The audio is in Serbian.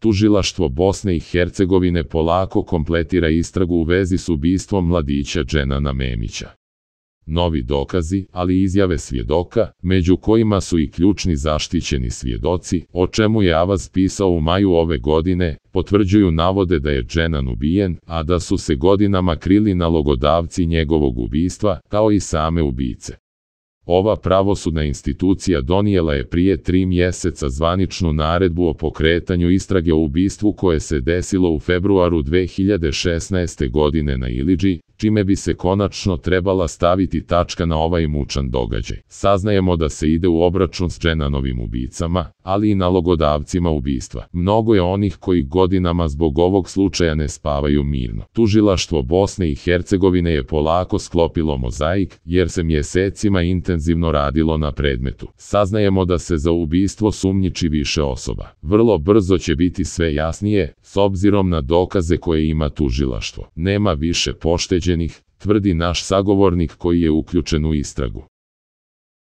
Tužilaštvo Bosne i Hercegovine polako kompletira istragu u vezi s ubistvom mladića Dženana Memića. Novi dokazi, ali izjave svjedoka, među kojima su i ključni zaštićeni svjedoci, o čemu je Avaz pisao u maju ove godine, potvrđuju navode da je Dženan ubijen, a da su se godinama krili nalogodavci njegovog ubistva, kao i same ubice. Ova pravosudna institucija donijela je prije tri mjeseca zvaničnu naredbu o pokretanju istrage o ubistvu koje se desilo u februaru 2016. godine na Iliđi, čime bi se konačno trebala staviti tačka na ovaj mučan događaj. Saznajemo da se ide u obračun s Dženanovim ubicama, ali i nalogodavcima ubistva. Mnogo je onih koji godinama zbog ovog slučaja ne spavaju mirno. Tužilaštvo Bosne i Hercegovine je polako sklopilo mozaik, jer se mjesecima intenzivno radilo na predmetu. Saznajemo da se za ubistvo sumnjiči više osoba. Vrlo brzo će biti sve jasnije, s obzirom na dokaze koje ima tužilaštvo. Nema više pošteđenih, tvrdi naš sagovornik koji je uključen u istragu.